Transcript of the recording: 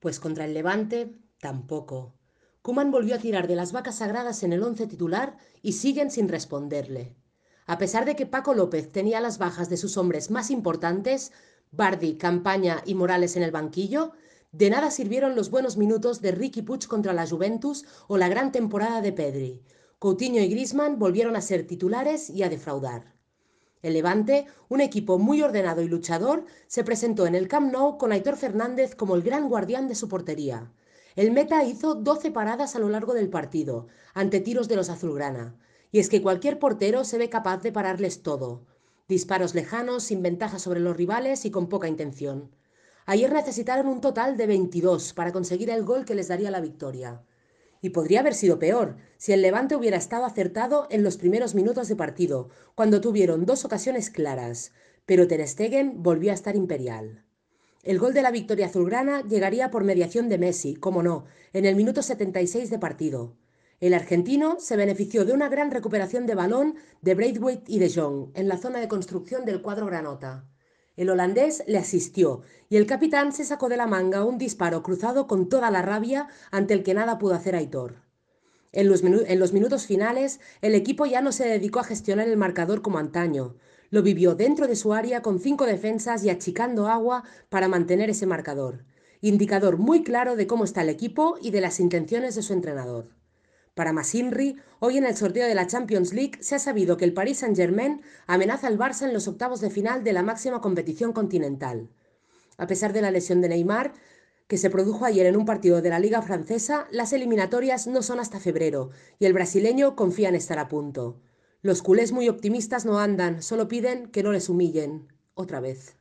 Pues contra el Levante, tampoco. Kuman volvió a tirar de las vacas sagradas en el once titular y siguen sin responderle. A pesar de que Paco López tenía las bajas de sus hombres más importantes, Bardi, Campaña y Morales en el banquillo, de nada sirvieron los buenos minutos de Ricky Puch contra la Juventus o la gran temporada de Pedri. Coutinho y Grisman volvieron a ser titulares y a defraudar. El Levante, un equipo muy ordenado y luchador, se presentó en el Camp Nou con Aitor Fernández como el gran guardián de su portería. El meta hizo 12 paradas a lo largo del partido, ante tiros de los azulgrana. Y es que cualquier portero se ve capaz de pararles todo. Disparos lejanos, sin ventaja sobre los rivales y con poca intención. Ayer necesitaron un total de 22 para conseguir el gol que les daría la victoria. Y podría haber sido peor si el Levante hubiera estado acertado en los primeros minutos de partido, cuando tuvieron dos ocasiones claras, pero Ter Stegen volvió a estar imperial. El gol de la victoria azulgrana llegaría por mediación de Messi, como no, en el minuto 76 de partido. El argentino se benefició de una gran recuperación de balón de Braithwaite y de Jong en la zona de construcción del cuadro granota. El holandés le asistió y el capitán se sacó de la manga un disparo cruzado con toda la rabia ante el que nada pudo hacer Aitor. En los, en los minutos finales, el equipo ya no se dedicó a gestionar el marcador como antaño. Lo vivió dentro de su área con cinco defensas y achicando agua para mantener ese marcador. Indicador muy claro de cómo está el equipo y de las intenciones de su entrenador. Para Masinri, hoy en el sorteo de la Champions League se ha sabido que el Paris Saint-Germain amenaza al Barça en los octavos de final de la máxima competición continental. A pesar de la lesión de Neymar, que se produjo ayer en un partido de la Liga Francesa, las eliminatorias no son hasta febrero y el brasileño confía en estar a punto. Los culés muy optimistas no andan, solo piden que no les humillen. Otra vez.